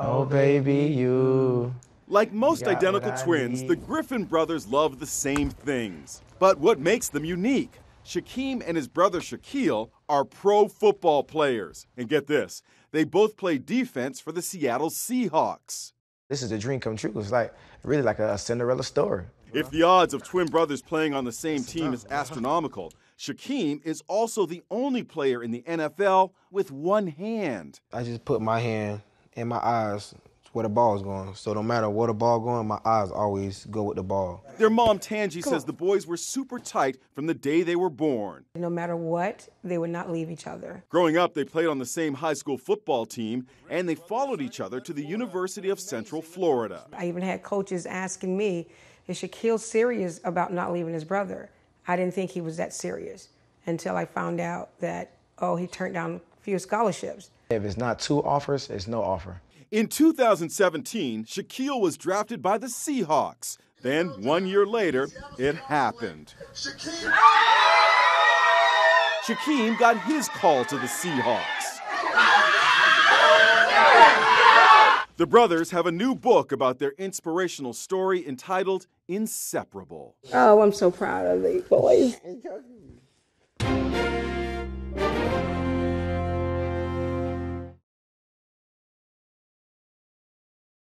Oh, baby, you. Like most you identical twins, need. the Griffin brothers love the same things. But what makes them unique? Shaquem and his brother Shaquille are pro football players. And get this, they both play defense for the Seattle Seahawks. This is a dream come true. It's like really like a Cinderella story. If the odds of twin brothers playing on the same team is astronomical, Shaquem is also the only player in the NFL with one hand. I just put my hand in my eyes where the ball's going. So no matter where the ball going, my eyes always go with the ball. Their mom Tangi says the boys were super tight from the day they were born. No matter what, they would not leave each other. Growing up, they played on the same high school football team and they followed each other to the University of Central Florida. I even had coaches asking me, is Shaquille serious about not leaving his brother? I didn't think he was that serious until I found out that, oh, he turned down fewer scholarships. If it's not two offers, it's no offer. In 2017, Shaquille was drafted by the Seahawks. Then, one year later, it happened. Shaquille got his call to the Seahawks. The brothers have a new book about their inspirational story entitled Inseparable. Oh, I'm so proud of these boys.